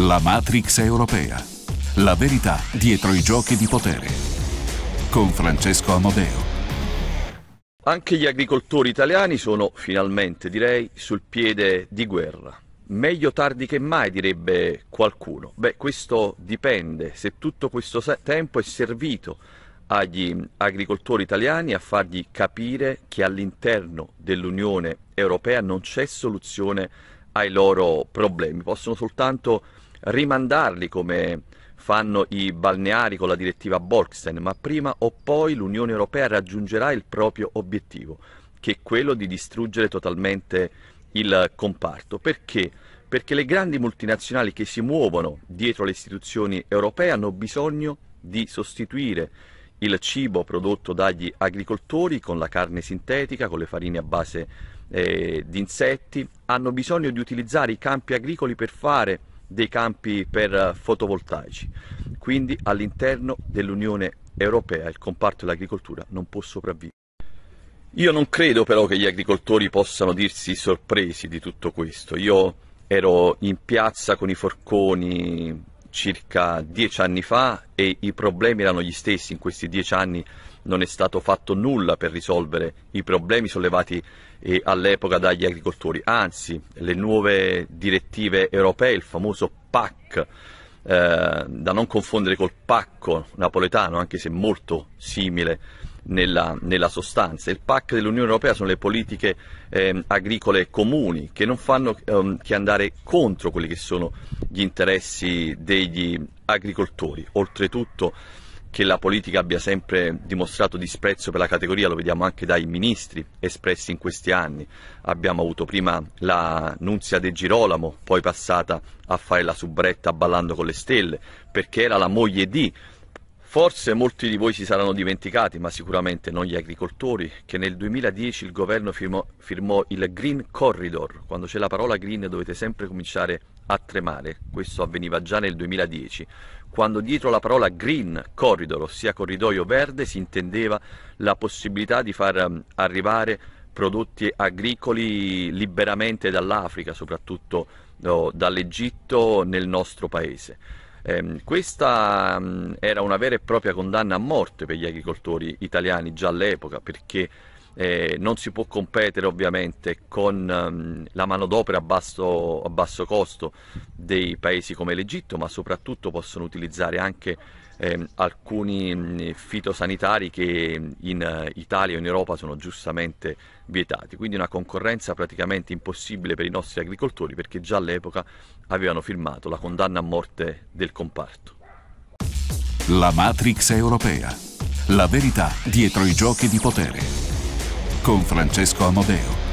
La Matrix europea. La verità dietro i giochi di potere. Con Francesco Amodeo. Anche gli agricoltori italiani sono finalmente, direi, sul piede di guerra. Meglio tardi che mai, direbbe qualcuno. Beh, questo dipende se tutto questo tempo è servito agli agricoltori italiani a fargli capire che all'interno dell'Unione Europea non c'è soluzione ai loro problemi, possono soltanto rimandarli come fanno i balneari con la direttiva Bolkstein, ma prima o poi l'Unione Europea raggiungerà il proprio obiettivo, che è quello di distruggere totalmente il comparto. Perché? Perché le grandi multinazionali che si muovono dietro le istituzioni europee hanno bisogno di sostituire il cibo prodotto dagli agricoltori con la carne sintetica, con le farine a base eh, di insetti, hanno bisogno di utilizzare i campi agricoli per fare dei campi per eh, fotovoltaici. Quindi all'interno dell'Unione Europea il comparto dell'agricoltura non può sopravvivere. Io non credo però che gli agricoltori possano dirsi sorpresi di tutto questo. Io ero in piazza con i forconi circa dieci anni fa e i problemi erano gli stessi, in questi dieci anni non è stato fatto nulla per risolvere i problemi sollevati eh, all'epoca dagli agricoltori, anzi le nuove direttive europee, il famoso PAC, eh, da non confondere col pacco napoletano, anche se molto simile nella, nella sostanza. Il PAC dell'Unione Europea sono le politiche eh, agricole comuni che non fanno ehm, che andare contro quelli che sono gli interessi degli agricoltori. Oltretutto che la politica abbia sempre dimostrato disprezzo per la categoria, lo vediamo anche dai ministri espressi in questi anni. Abbiamo avuto prima la Nunzia De Girolamo, poi passata a fare la subretta ballando con le stelle, perché era la moglie di Forse molti di voi si saranno dimenticati, ma sicuramente non gli agricoltori, che nel 2010 il governo firmò, firmò, il Green Corridor. Quando c'è la parola green dovete sempre cominciare a tremare. Questo avveniva già nel 2010, quando dietro la parola Green Corridor, ossia corridoio verde, si intendeva la possibilità di far ehm, arrivare prodotti agricoli liberamente dall'Africa, soprattutto no, oh, dall'Egitto nel nostro paese. Eh, questa mm, era una vera e propria condanna a morte per gli agricoltori italiani già all'epoca perché eh, non si può competere ovviamente con mm, la manodopera a basso, a basso costo dei paesi come l'Egitto ma soprattutto possono utilizzare anche eh, alcuni fitosanitari che in eh, Italia e in Europa sono giustamente vietati, quindi una concorrenza praticamente impossibile per i nostri agricoltori perché già all'epoca avevano firmato la condanna a morte del comparto. La Matrix europea, la verità dietro i giochi di potere. Con Francesco Amodeo.